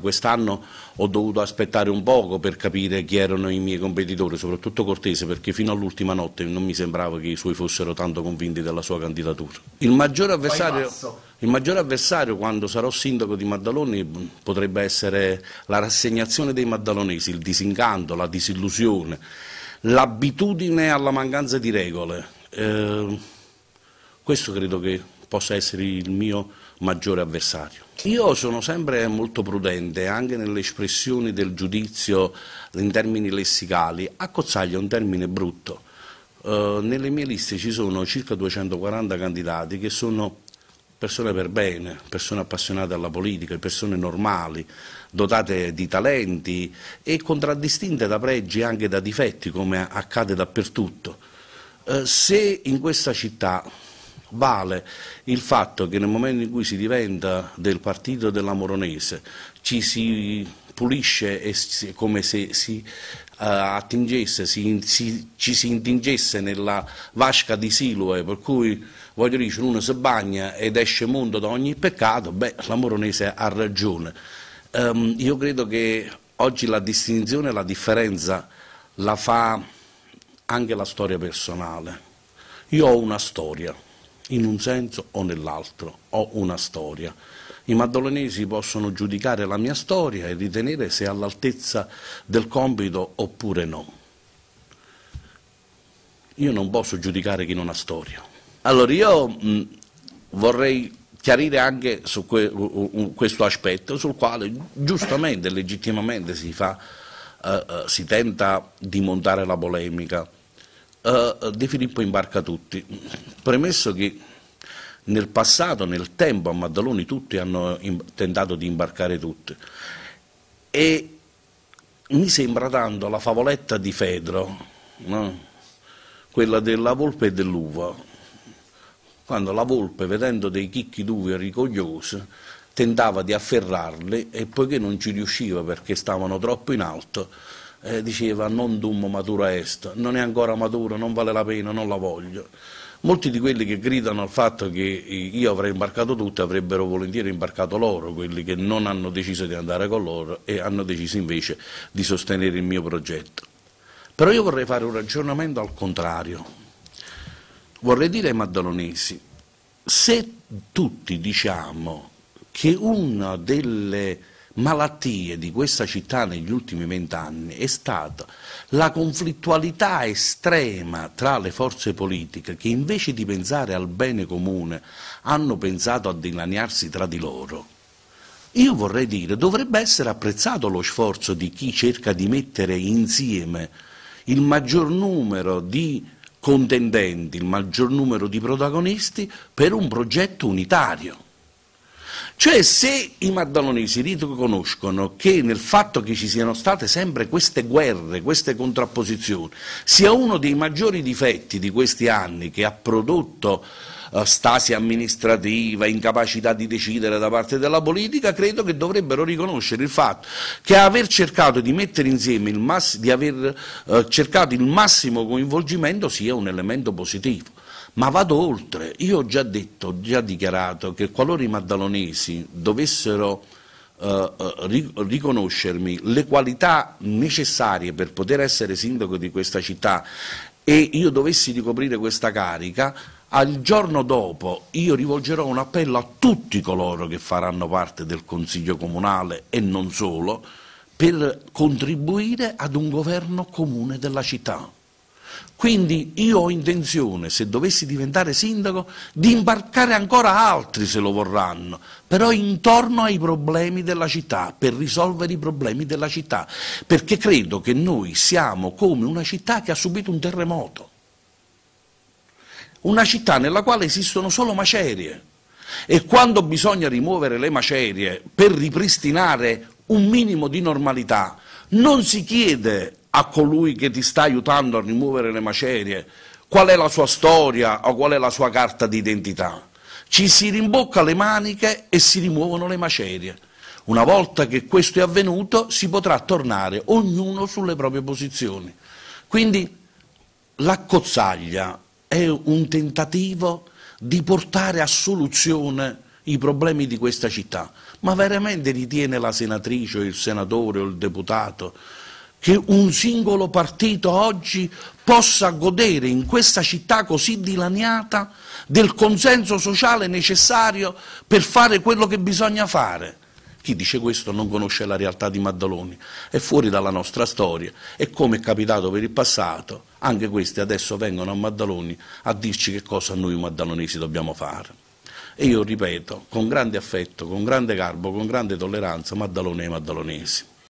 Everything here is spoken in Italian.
quest'anno ho dovuto aspettare un poco per capire chi erano i miei competitori, soprattutto Cortese perché fino all'ultima notte non mi sembrava che i suoi fossero tanto convinti della sua candidatura. Il maggiore avversario, il maggiore avversario quando sarò sindaco di Maddaloni potrebbe essere la rassegnazione dei maddalonesi, il disincanto, la disillusione, l'abitudine alla mancanza di regole. Eh, questo credo che possa essere il mio maggiore avversario. Io sono sempre molto prudente anche nelle espressioni del giudizio in termini lessicali. Accozzaglia è un termine brutto. Uh, nelle mie liste ci sono circa 240 candidati che sono persone per bene, persone appassionate alla politica, persone normali, dotate di talenti e contraddistinte da pregi e anche da difetti come accade dappertutto. Uh, se in questa città vale il fatto che nel momento in cui si diventa del partito della Moronese ci si pulisce e come se si eh, attingesse, si, si, ci si intingesse nella vasca di Siloe, per cui voglio dire, uno si bagna ed esce mondo da ogni peccato, beh, la Moronese ha ragione. Um, io credo che oggi la distinzione, la differenza la fa anche la storia personale. Io ho una storia, in un senso o nell'altro, ho una storia. I maddolonesi possono giudicare la mia storia e ritenere se è all'altezza del compito oppure no. Io non posso giudicare chi non ha storia. Allora io mh, vorrei chiarire anche su que questo aspetto sul quale giustamente e legittimamente si, fa, uh, uh, si tenta di montare la polemica eh, eh De Filippo imbarca tutti. Premesso che nel passato, nel tempo, a Maddaloni tutti hanno tentato di imbarcare tutti. E mi sembra tanto la favoletta di Fedro, no? quella della volpe e dell'uva, quando la volpe, vedendo dei chicchi d'uva rigogliosi, tentava di afferrarli e poiché non ci riusciva perché stavano troppo in alto, eh, diceva non dum matura est, non è ancora maturo, non vale la pena, non la voglio. Molti di quelli che gridano al fatto che io avrei imbarcato tutti avrebbero volentieri imbarcato loro, quelli che non hanno deciso di andare con loro e hanno deciso invece di sostenere il mio progetto. Però io vorrei fare un ragionamento al contrario. Vorrei dire ai maddalonesi, se tutti diciamo che una delle malattie di questa città negli ultimi vent'anni è stata la conflittualità estrema tra le forze politiche che invece di pensare al bene comune hanno pensato a dilaniarsi tra di loro. Io vorrei dire, dovrebbe essere apprezzato lo sforzo di chi cerca di mettere insieme il maggior numero di contendenti, il maggior numero di protagonisti per un progetto unitario. Cioè se i maddalonesi riconoscono che nel fatto che ci siano state sempre queste guerre, queste contrapposizioni, sia uno dei maggiori difetti di questi anni che ha prodotto uh, stasi amministrativa, incapacità di decidere da parte della politica, credo che dovrebbero riconoscere il fatto che aver cercato di mettere insieme, di aver eh, cercato il massimo coinvolgimento sia un elemento positivo. Ma vado oltre, io ho già detto, ho già dichiarato che qualora i maddalonesi dovessero eh, eh riconoscermi le qualità necessarie per poter essere sindaco di questa città e io dovessi ricoprire questa carica, al giorno dopo io rivolgerò un appello a tutti coloro che faranno parte del Consiglio Comunale e non solo, per contribuire ad un governo comune della città. Quindi io ho intenzione, se dovessi diventare sindaco, di imbarcare ancora altri se lo vorranno, però intorno ai problemi della città, per risolvere i problemi della città, perché credo che noi siamo come una città che ha subito un terremoto, una città nella quale esistono solo macerie e quando bisogna rimuovere le macerie per ripristinare un minimo di normalità, non si chiede a colui che ti sta aiutando a rimuovere le macerie, qual è la sua storia o qual è la sua carta d'identità. Ci si rimbocca le maniche e si rimuovono le macerie. Una volta che questo è avvenuto si potrà tornare ognuno sulle proprie posizioni. Quindi l'accozzaglia è un tentativo di portare a soluzione i problemi di questa città. Ma veramente ritiene la senatrice o il senatore o il deputato che un singolo partito oggi possa godere in questa città così dilaniata del consenso sociale necessario per fare quello che bisogna fare. Chi dice questo non conosce la realtà di Maddaloni, è fuori dalla nostra storia e come è capitato per il passato, anche questi adesso vengono a Maddaloni a dirci che cosa noi maddalonesi dobbiamo fare. E io ripeto, con grande affetto, con grande garbo, con grande tolleranza, Maddaloni e Maddalonesi.